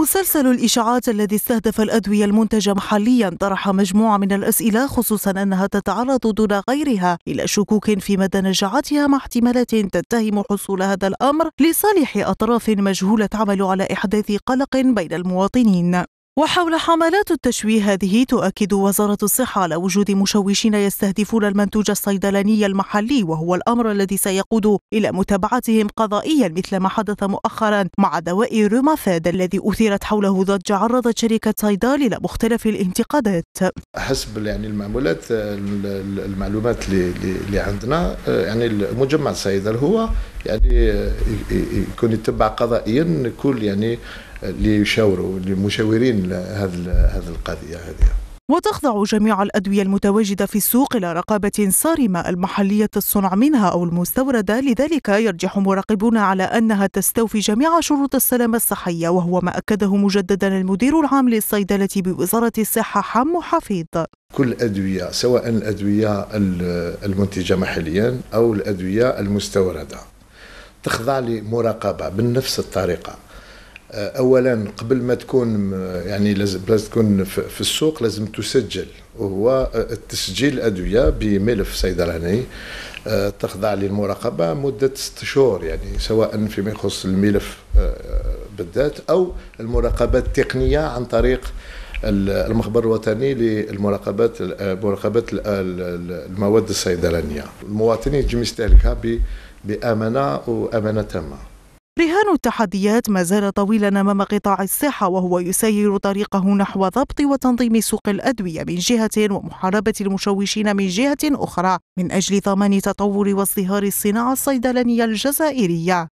مسلسل الإشاعات الذي استهدف الأدوية المنتجة محليا طرح مجموعة من الأسئلة خصوصا أنها تتعرض دون غيرها إلى شكوك في مدى نجاعتها مع احتمالات تتهم حصول هذا الأمر لصالح أطراف مجهولة تعمل على إحداث قلق بين المواطنين وحول حملات التشويه هذه تؤكد وزارة الصحة على وجود مشوشين يستهدفون المنتوج الصيدلاني المحلي وهو الأمر الذي سيقود إلى متابعتهم قضائيا مثل ما حدث مؤخرا مع دواء رومافاد الذي أثيرت حوله ضجة عرضت شركة صيدال إلى مختلف الانتقادات حسب يعني المعلومات المعلومات اللي عندنا آه، يعني مجمع صيدل هو يعني يكون يتبع قضائيا كل يعني اللي يشاوروا المشاورين هذه هذا القضيه هذه وتخضع جميع الأدوية المتواجدة في السوق إلى رقابة صارمة المحلية الصنع منها أو المستوردة لذلك يرجح مراقبون على أنها تستوفي جميع شروط السلامة الصحية وهو ما أكده مجددا المدير العام للصيدلة بوزارة الصحة حم حفيظ كل الأدوية سواء الأدوية المنتجة محليا أو الأدوية المستوردة تخضع لمراقبه بنفس الطريقه آه، اولا قبل ما تكون آه، يعني لازم لازم تكون في السوق لازم تسجل وهو آه، تسجيل الادويه بملف صيدلاني تخضع للمراقبه مده ست شهور يعني سواء فيما يخص الملف بالذات او المراقبه التقنيه عن طريق المخبر الوطني للمراقبات مراقبه المواد الصيدلانيه المواطن يجم يستهلكها بامانه وامانه تامه رهان التحديات ما زال طويلا امام قطاع الصحه وهو يسير طريقه نحو ضبط وتنظيم سوق الادويه من جهه ومحاربه المشوشين من جهه اخرى من اجل ضمان تطور وازدهار الصناعه الصيدلانيه الجزائريه